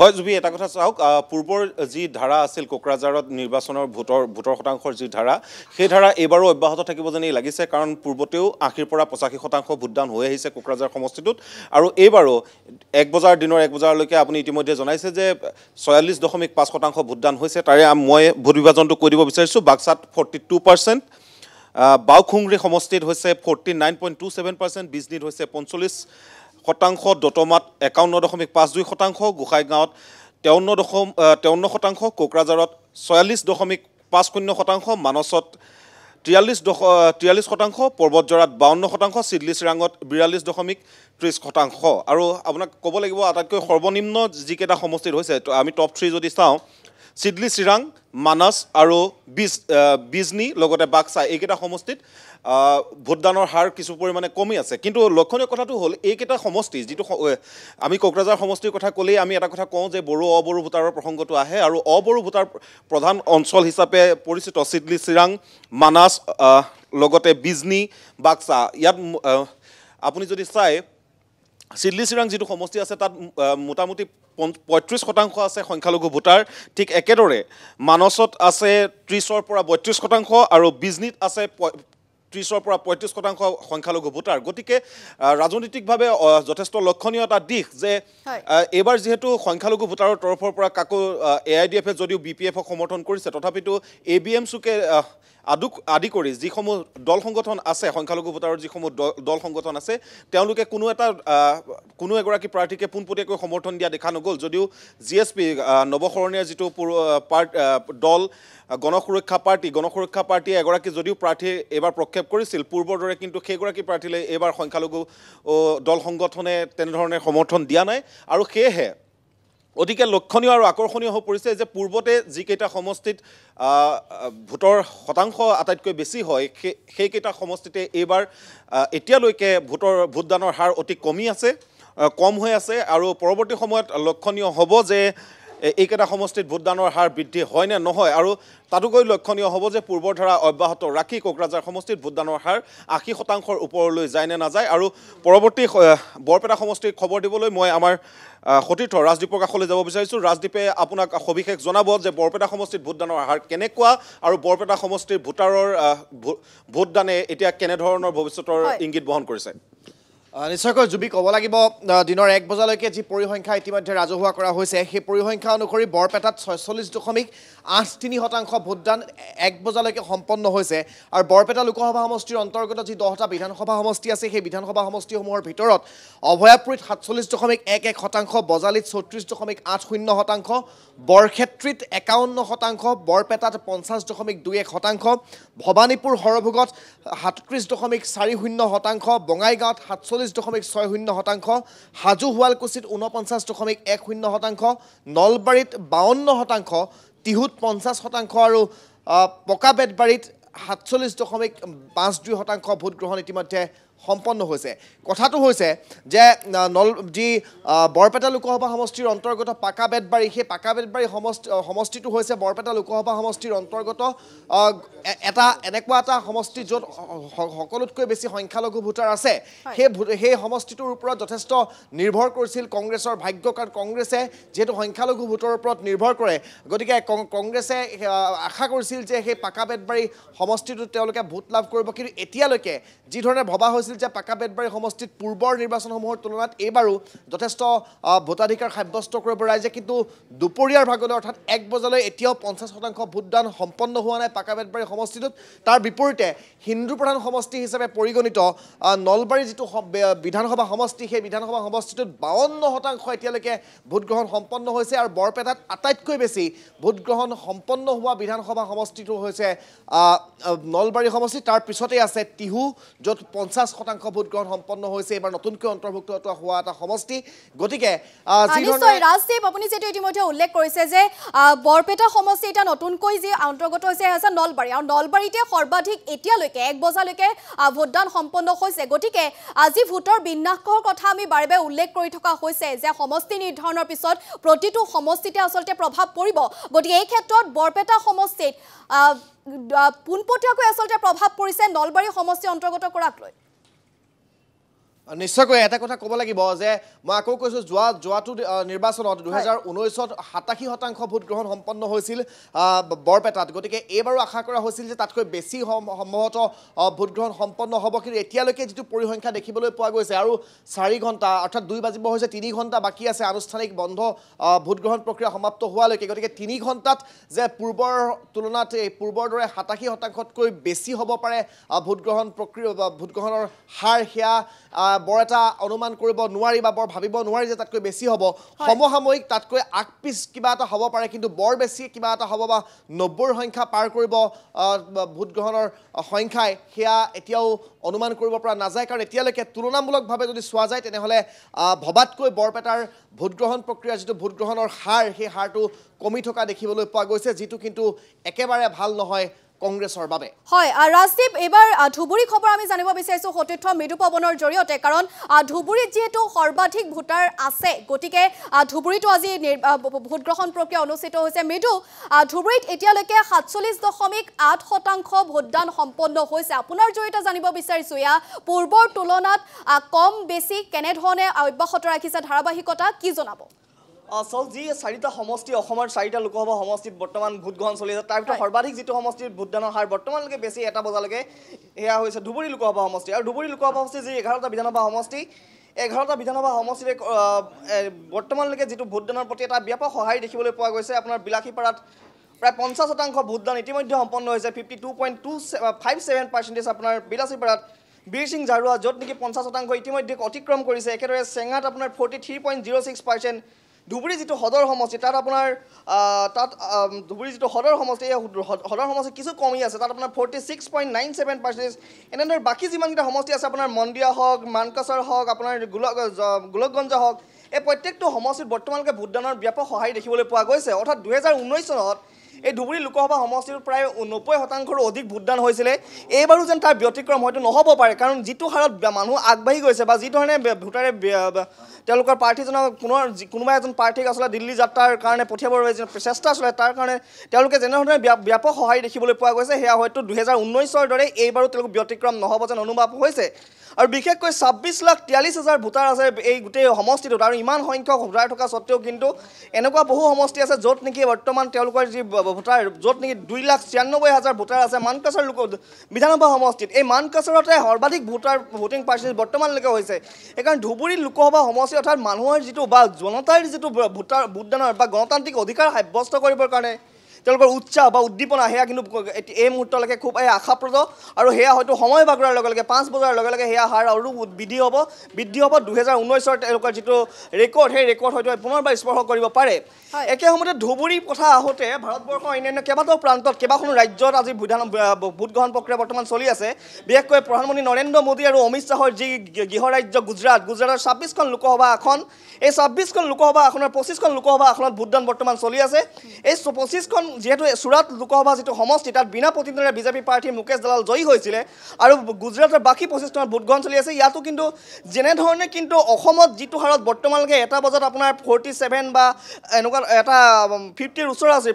হয় জুবি এটা কথা চাওক পূৰ্বৰ যি ধাৰা আছিল কোকৰাঝাৰত নিৰ্বাচনৰ ভোটৰ ভোটৰ শতাংশৰ যি ধাৰা সেই ধাৰা এইবাৰো অব্যাহত থাকিব যেনেই লাগিছে কাৰণ পূৰ্বতেও আশীৰ পৰা পঁচাশী শতাংশ ভোটদান হৈ আহিছে কোকৰাঝাৰ সমষ্টিটোত আৰু এইবাৰো এক বজাৰ দিনৰ এক বজাৰলৈকে আপুনি ইতিমধ্যে জনাইছে যে ছয়াল্লিছ দশমিক পাঁচ শতাংশ ভোটদান হৈছে তাৰে মই ভোট বিভাজনটো কৈ দিব বিচাৰিছোঁ বাক্সাত ফৰ্টি টু পাৰ্চেণ্ট বাওখুংৰি সমষ্টিত হৈছে forty nine point two seven percent বিজনীত হৈছে পঞ্চল্লিছ শতাংশ দতমাত একাৱন্ন দশমিক পাঁচ দুই শতাংশ গোসাঁইগাঁৱত তেৱন্ন দশম তেৱন্ন শতাংশ কোকৰাঝাৰত ছয়াল্লিছ দশমিক পাঁচ শূন্য শতাংশ মানচত তিয়াল্লিছ দশ তিয়াল্লিছ শতাংশ পৰ্বতজৰাত বাৱন্ন শতাংশ চিডলি চিৰাঙত বিৰাল্লিছ দশমিক ত্ৰিছ শতাংশ আৰু আপোনাক ক'ব লাগিব আটাইতকৈ সৰ্বনিম্ন যিকেইটা সমষ্টিত হৈছে আমি টপ থ্ৰী যদি চাওঁ চিডলি চিৰাং মানস আৰু বিজ বিজনী লগতে বাক্সা এইকেইটা সমষ্টিত ভোটদানৰ হাৰ কিছু পৰিমাণে কমি আছে কিন্তু লক্ষণীয় কথাটো হ'ল এইকেইটা সমষ্টি যিটো আমি কোকৰাঝাৰ সমষ্টিৰ কথা ক'লেই আমি এটা কথা কওঁ যে বড়ো অবড়ো ভোটাৰৰ প্ৰসংগটো আহে আৰু অবড়ো ভোটাৰ প্ৰধান অঞ্চল হিচাপে পৰিচিত চিডলি চিৰাং মানাছ লগতে বিজনী বাক্সা ইয়াত আপুনি যদি চায় চিডলি চিৰাং যিটো সমষ্টি আছে তাত মোটামুটি পঁয়ত্ৰিছ শতাংশ আছে সংখ্যালঘু ভোটাৰ ঠিক একেদৰে মানচত আছে ত্ৰিছৰ পৰা বত্ৰিছ শতাংশ আৰু বিজনীত আছে ত্ৰিছৰ পৰা পঁয়ত্ৰিছ শতাংশ সংখ্যালঘু ভোটাৰ গতিকে ৰাজনৈতিকভাৱে যথেষ্ট লক্ষণীয় এটা দিশ যে এইবাৰ যিহেতু সংখ্যালঘু ভোটাৰৰ তৰফৰ পৰা কাকো এ আই ডি এফে যদিও বি পি এফক সমৰ্থন কৰিছে তথাপিতো এ বি এম চুকে আদু আদি কৰি যিসমূহ দল সংগঠন আছে সংখ্যালঘু ভোটাৰৰ যিসমূহ দল সংগঠন আছে তেওঁলোকে কোনো এটা কোনো এগৰাকী প্ৰাৰ্থীকে পোনপটীয়াকৈ সমৰ্থন দিয়া দেখা নগ'ল যদিও জি এছ পি নৱশৰণীয়া যিটো পাৰ্ট দল গণসুৰক্ষা পাৰ্টি গণসুৰক্ষা পাৰ্টীয়ে এগৰাকী যদিও প্ৰাৰ্থী এইবাৰ প্ৰক্ষেপ কৰিছিল পূৰ্বৰ দৰে কিন্তু সেইগৰাকী প্ৰাৰ্থীলৈ এইবাৰ সংখ্যালঘু দল সংগঠনে তেনেধৰণে সমৰ্থন দিয়া নাই আৰু সেয়েহে অতিকে লক্ষণীয় আৰু আকৰ্ষণীয় হৈ পৰিছে যে পূৰ্বতে যিকেইটা সমষ্টিত ভোটৰ শতাংশ আটাইতকৈ বেছি হয় সেই সেইকেইটা সমষ্টিতে এইবাৰ এতিয়ালৈকে ভোটৰ ভোটদানৰ হাৰ অতি কমি আছে কম হৈ আছে আৰু পৰৱৰ্তী সময়ত লক্ষণীয় হ'ব যে এইকেইটা সমষ্টিত ভোটদানৰ হাৰ বৃদ্ধি হয় নে নহয় আৰু তাতোকৈ লক্ষণীয় হ'ব যে পূৰ্বৰ ধাৰা অব্যাহত ৰাখি কোকৰাঝাৰ সমষ্টিত ভোটদানৰ হাৰ আশী শতাংশৰ ওপৰলৈ যায় নে নাযায় আৰু পৰৱৰ্তী বৰপেটা সমষ্টিৰ খবৰ দিবলৈ মই আমাৰ সতীৰ্থ ৰাজদ্বীপৰ কাষলৈ যাব বিচাৰিছোঁ ৰাজদ্বীপে আপোনাক সবিশেষ জনাব যে বৰপেটা সমষ্টিত ভোটদানৰ হাৰ কেনেকুৱা আৰু বৰপেটা সমষ্টিৰ ভোটাৰৰ ভোটদানে এতিয়া কেনেধৰণৰ ভৱিষ্যতৰ ইংগিত বহন কৰিছে নিশ্চয়কৈ জুবি ক'ব লাগিব দিনৰ এক বজালৈকে যি পৰিসংখ্যা ইতিমধ্যে ৰাজহুৱা কৰা হৈছে সেই পৰিসংখ্যা অনুসৰি বৰপেটাত ছয়চল্লিছ দশমিক আঠ তিনি শতাংশ ভোটদান এক বজালৈকে সম্পন্ন হৈছে আৰু বৰপেটা লোকসভা সমষ্টিৰ অন্তৰ্গত যি দহটা বিধানসভা সমষ্টি আছে সেই বিধানসভা সমষ্টিসমূহৰ ভিতৰত অভয়াপুৰীত সাতচল্লিছ দশমিক এক এক শতাংশ বজালিত ছত্ৰিছ দশমিক আঠ শূন্য শতাংশ বৰক্ষেত্ৰীত একাৱন্ন শতাংশ বৰপেটাত পঞ্চাছ দশমিক দুই এক শতাংশ ভৱানীপুৰ সৰভোগত সাতত্ৰিছ দশমিক চাৰি শূন্য শতাংশ বঙাইগাঁৱত সাতচল্লিছ চল্লিছ দশমিক ছয় শূন্য শতাংশ হাজো শুৱালকুছিত ঊনপঞ্চাছ দশমিক এক শূন্য শতাংশ নলবাৰীত বাৱন্ন শতাংশ টিহুত পঞ্চাছ শতাংশ আৰু পকা বেটবাৰীত সাতচল্লিছ দশমিক পাঁচ দুই শতাংশ ভোটগ্ৰহণ ইতিমধ্যে সম্পন্ন হৈছে কথাটো হৈছে যে নল যি বৰপেটা লোকসভা সমষ্টিৰ অন্তৰ্গত পাকা বেতবাৰী সেই পাকা বেতবাৰী সমষ্টি সমষ্টিটো হৈছে বৰপেটা লোকসভা সমষ্টিৰ অন্তৰ্গত এটা এনেকুৱা এটা সমষ্টি য'ত সকলোতকৈ বেছি সংখ্যালঘু ভোটাৰ আছে সেই সেই সমষ্টিটোৰ ওপৰত যথেষ্ট নিৰ্ভৰ কৰিছিল কংগ্ৰেছৰ ভাগ্য কাৰণ কংগ্ৰেছে যিহেতু সংখ্যালঘু ভোটৰ ওপৰত নিৰ্ভৰ কৰে গতিকে কংগ্ৰেছে আশা কৰিছিল যে সেই পাকা বেতবাৰী সমষ্টিটোত তেওঁলোকে ভোট লাভ কৰিব কিন্তু এতিয়ালৈকে যিধৰণে ভবা হৈছিল আছিল যে পাকা বেতবাৰী সমষ্টিত পূৰ্বৰ নিৰ্বাচনসমূহৰ তুলনাত এইবাৰো যথেষ্ট ভোটাধিকাৰ সাব্যস্ত কৰিব ৰাইজে কিন্তু দুপৰীয়াৰ ভাগলৈ অৰ্থাৎ এক বজালৈ এতিয়াও পঞ্চাছ শতাংশ ভোটদান সম্পন্ন হোৱা নাই পাকা বেদবাৰী সমষ্টিটোত তাৰ বিপৰীতে হিন্দু প্ৰধান সমষ্টি হিচাপে পৰিগণিত নলবাৰী যিটো বিধানসভা সমষ্টি সেই বিধানসভা সমষ্টিটোত বাৱন্ন শতাংশ এতিয়ালৈকে ভোটগ্ৰহণ সম্পন্ন হৈছে আৰু বৰপেটাত আটাইতকৈ বেছি ভোটগ্ৰহণ সম্পন্ন হোৱা বিধানসভা সমষ্টিটো হৈছে নলবাৰী সমষ্টি তাৰ পিছতেই আছে টিহু য'ত পঞ্চাছ শতাংশ ভোটগ্ৰহণ সম্পন্ন হৈছে এইবাৰ নতুনকৈ অন্তৰ্ভুক্ত হোৱা এটা সমষ্টি গতিকে ৰাজদ্বীপ আপুনি যিহেতু ইতিমধ্যে উল্লেখ কৰিছে যে বৰপেটা সমষ্টি এতিয়া নতুনকৈ যি অন্তৰ্গত হৈছে আছে নলবাৰী আৰু নলবাৰীতে সৰ্বাধিক এতিয়ালৈকে এক বজালৈকে ভোটদান সম্পন্ন হৈছে গতিকে আজি ভোটৰ বিন্যাসৰ কথা আমি বাৰে বাৰে উল্লেখ কৰি থকা হৈছে যে সমষ্টি নিৰ্ধাৰণৰ পিছত প্ৰতিটো সমষ্টিতে আচলতে প্ৰভাৱ পৰিব গতিকে এই ক্ষেত্ৰত বৰপেটা সমষ্টিত পোনপটীয়াকৈ আচলতে প্ৰভাৱ পৰিছে নলবাৰী সমষ্টি অন্তৰ্গত কৰাক লৈ নিশ্চয়কৈ এটা কথা ক'ব লাগিব যে মই আকৌ কৈছোঁ যোৱা যোৱাটো নিৰ্বাচনত দুহেজাৰ ঊনৈছত সাতাশী শতাংশ ভোটগ্ৰহণ সম্পন্ন হৈছিল বৰপেটাত গতিকে এইবাৰো আশা কৰা হৈছিল যে তাতকৈ বেছি সম্ভৱতঃ ভোটগ্ৰহণ সম্পন্ন হ'ব কিন্তু এতিয়ালৈকে যিটো পৰিসংখ্যা দেখিবলৈ পোৱা গৈছে আৰু চাৰি ঘণ্টা অৰ্থাৎ দুই বাজিব হৈছে তিনি ঘণ্টা বাকী আছে আনুষ্ঠানিক বন্ধ ভোটগ্ৰহণ প্ৰক্ৰিয়া সমাপ্ত হোৱালৈকে গতিকে তিনি ঘণ্টাত যে পূৰ্বৰ তুলনাত পূৰ্বৰ দৰে সাতাশী শতাংশতকৈ বেছি হ'ব পাৰে ভোটগ্ৰহণ প্ৰক্ৰিয়া ভোটগ্ৰহণৰ হাৰ সেয়া বৰ এটা অনুমান কৰিব নোৱাৰি বা বৰ ভাবিব নোৱাৰি যে তাতকৈ বেছি হ'ব সমসাময়িক তাতকৈ আগপিছ কিবা এটা হ'ব পাৰে কিন্তু বৰ বেছি কিবা এটা হ'ব বা নব্বৈৰ সংখ্যা পাৰ কৰিব ভোটগ্ৰহণৰ সংখ্যাই সেয়া এতিয়াও অনুমান কৰিব পৰা নাযায় কাৰণ এতিয়ালৈকে তুলনামূলকভাৱে যদি চোৱা যায় তেনেহ'লে ভবাতকৈ বৰপেটাৰ ভোটগ্ৰহণ প্ৰক্ৰিয়াৰ যিটো ভোটগ্ৰহণৰ হাৰ সেই হাৰটো কমি থকা দেখিবলৈ পোৱা গৈছে যিটো কিন্তু একেবাৰে ভাল নহয় কংগ্ৰেছৰ বাবে হয় ৰাজদীপ এইবাৰ ধুবুৰী খবৰ আমি জানিব বিচাৰিছোঁ সতীৰ্থ মৃদুপৱনৰ জৰিয়তে কাৰণ ধুবুৰীত যিহেতু সৰ্বাধিক ভোটাৰ আছে গতিকে ধুবুৰীতো আজি ভোটগ্ৰহণ প্ৰক্ৰিয়া অনুষ্ঠিত হৈছে মৃদু ধুবুৰীত এতিয়ালৈকে সাতচল্লিছ দশমিক আঠ শতাংশ ভোটদান সম্পন্ন হৈছে আপোনাৰ জৰিয়তে জানিব বিচাৰিছোঁ ইয়াৰ পূৰ্বৰ তুলনাত কম বেছি কেনেধৰণে অব্যাহত ৰাখিছে ধাৰাবাহিকতা কি জনাব আচল যি চাৰিটা সমষ্টি অসমৰ চাৰিটা লোকসভা সমষ্টিত বৰ্তমান ভোটগ্ৰহণ চলি আছে তাৰ ভিতৰত সৰ্বাধিক যিটো সমষ্টিত ভোটদানৰ হাৰ বৰ্তমানলৈকে বেছি এটা বজালৈকে সেয়া হৈছে ধুবুৰী লোকসভা সমষ্টি আৰু ধুবুৰী লোকসভা সমষ্টি যি এঘাৰটা বিধানসভা সমষ্টি এঘাৰটা বিধানসভা সমষ্টিৰে বৰ্তমানলৈকে যিটো ভোটদানৰ প্ৰতি এটা ব্যাপক সহায় দেখিবলৈ পোৱা গৈছে আপোনাৰ বিলাসীপাৰাত প্ৰায় পঞ্চাছ শতাংশ ভোটদান ইতিমধ্যে সম্পন্ন হৈছে fifty two point two five seven percentage আপোনাৰ বিলাসীপাৰাত বীৰ সিং ঝাৰুৱা য'ত নেকি পঞ্চাছ শতাংশ ইতিমধ্যে অতিক্ৰম কৰিছে একেদৰে চেঙাত আপোনাৰ forty three point zero' six percent Dhubri যিটো সদৰ সমষ্টি তাত আপোনাৰ তাত ধুবুৰী যিটো সদৰ সমষ্টি এই সদৰ সমষ্টি কিছু কমি আছে তাত আপোনাৰ forty six point nine seven percentage এনেদৰে বাকী যিমানকেইটা সমষ্টি আছে আপোনাৰ মন্দিয়া হওক মানকাছৰ হওক আপোনাৰ গোল গোলকগঞ্জ হওক এই প্ৰত্যেকটো সমষ্টিত বৰ্তমানলৈকে ভোটদানৰ ব্যাপক সঁহাৰি দেখিবলৈ পোৱা গৈছে অৰ্থাৎ দুহেজাৰ ঊনৈছ চনত এই ধুবুৰী লোকসভা সমষ্টিৰ প্ৰায় নব্বৈ শতাংশৰো অধিক ভোটদান হৈছিলে এইবাৰো যেন তাৰ ব্যতিক্ৰম হয়তো নহ'ব পাৰে কাৰণ যিটো হাৰত মানুহ আগবাঢ়ি গৈছে বা যিধৰণে ভোটাৰে তেওঁলোকৰ প্ৰাৰ্থীজনক পুনৰ কোনোবা এজন প্ৰাৰ্থীক আচলতে দিল্লী যাত্ৰাৰ কাৰণে পঠিয়াবৰ বাবে চেষ্টা চলে তাৰ কাৰণে তেওঁলোকে যেনেধৰণে ব্যাপক সহায় দেখিবলৈ পোৱা গৈছে সেয়া হয়তো দুহেজাৰ ঊনৈছৰ দৰে এইবাৰো তেওঁলোক ব্যতিক্ৰম নহ'ব যেন অনুভৱ হৈছে আৰু বিশেষকৈ ছাব্বিছ লাখ তিয়াল্লিছ হাজাৰ ভোটাৰ আছে এই গোটেই সমষ্টিটোত আৰু ইমান সংখ্যক ভোটাৰ থকা স্বত্তেও কিন্তু এনেকুৱা বহু সমষ্টি আছে য'ত নেকি বৰ্তমান তেওঁলোকৰ যি ভোটাৰ য'ত নেকি দুই লাখ ছিয়ান্নব্বৈ হাজাৰ ভোটাৰ আছে মানকাছৰ লোক বিধানসভা সমষ্টিত এই মানকাছৰতে সৰ্বাধিক ভোটাৰ ভোটিং পাৰ্চেণ্টেজ বৰ্তমানলৈকে হৈছে সেইকাৰণে ধুবুৰী লোকসভা সমষ্টি অৰ্থাৎ মানুহৰ যিটো বা জনতাৰ যিটো ভোটাৰ ভোটদানৰ বা গণতান্ত্ৰিক অধিকাৰ সাব্যস্ত কৰিবৰ কাৰণে তেওঁলোকৰ উৎসাহ বা উদ্দীপনা সেয়া কিন্তু এই মুহূৰ্তলৈকে খুব আশাপ্ৰদ আৰু সেয়া হয়তো সময় বাগৰাৰ লগে লগে পাঁচ বজাৰ লগে লগে সেয়া হাৰ আৰু বৃদ্ধি হ'ব বৃদ্ধি হ'ব দুহেজাৰ ঊনৈছৰ তেওঁলোকৰ যিটো ৰেকৰ্ড সেই ৰেকৰ্ড হয়তো পুনৰবাৰ স্পৰ্শ কৰিব পাৰে একে সময়তে ধুবুৰী কথা আহোঁতে ভাৰতবৰ্ষৰ অন্যান্য কেইবাটাও প্ৰান্তত কেইবাখনো ৰাজ্যত আজি বিধান ভোটগ্ৰহণ প্ৰক্ৰিয়া বৰ্তমান চলি আছে বিশেষকৈ প্ৰধানমন্ত্ৰী নৰেন্দ্ৰ মোদী আৰু অমিত শ্বাহৰ যি গৃহ ৰাজ্য গুজৰাট গুজৰাটৰ ছাব্বিছখন লোকসভা আসন এই ছাব্বিছখন লোকসভা আসনৰ পঁচিছখন লোকসভা আসনত ভোটদান বৰ্তমান চলি আছে এই পঁচিছখন যিহেতু চুৰাট লোকসভা যিটো সমষ্টি তাত বিনা প্ৰতিদ্বন্দ্বীৰে বিজেপি প্ৰাৰ্থী মুকেশ দালাল জয়ী হৈছিলে আৰু গুজৰাটৰ বাকী পঁচিছখনত ভোটগ্ৰহণ চলি আছে ইয়াতো কিন্তু যেনেধৰণে কিন্তু অসমত যিটো হাৰত বৰ্তমানলৈকে এটা বজাত আপোনাৰ ফৰ্টি বা এনেকুৱা এটা ফিফটিৰ ওচৰ আছে